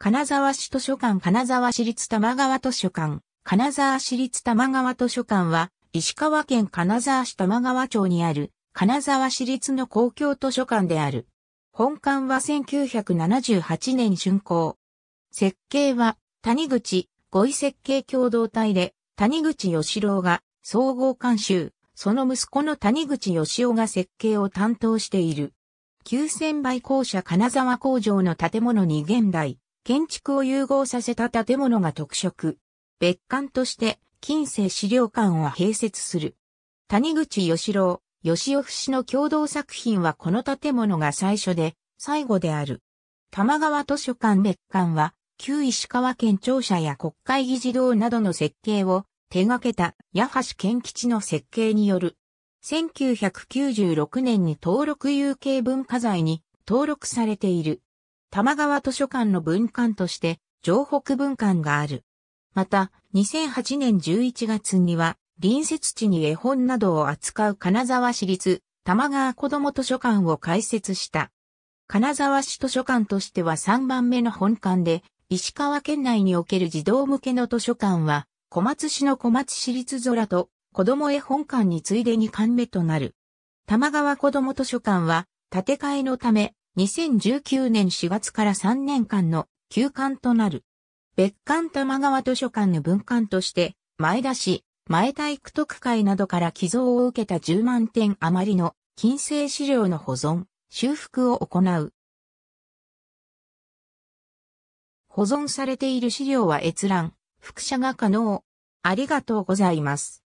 金沢市図書館金沢市立玉川図書館金沢市立玉川図書館は石川県金沢市玉川町にある金沢市立の公共図書館である。本館は1978年竣工。設計は谷口五位設計共同体で谷口義郎が総合監修、その息子の谷口義雄が設計を担当している。9000倍校舎金沢工場の建物に現代、建築を融合させた建物が特色。別館として近世資料館を併設する。谷口義郎、吉尾氏の共同作品はこの建物が最初で最後である。玉川図書館別館は旧石川県庁舎や国会議事堂などの設計を手掛けた八橋健吉の設計による。1996年に登録有形文化財に登録されている。玉川図書館の文館として、城北文館がある。また、2008年11月には、隣接地に絵本などを扱う金沢市立玉川子ども図書館を開設した。金沢市図書館としては3番目の本館で、石川県内における児童向けの図書館は、小松市の小松市立空と子供絵本館に次いで2館目となる。玉川子ども図書館は、建て替えのため、2019年4月から3年間の休館となる。別館玉川図書館の文館として、前田市、前田育徳会などから寄贈を受けた10万点余りの金星資料の保存、修復を行う。保存されている資料は閲覧、複写が可能。ありがとうございます。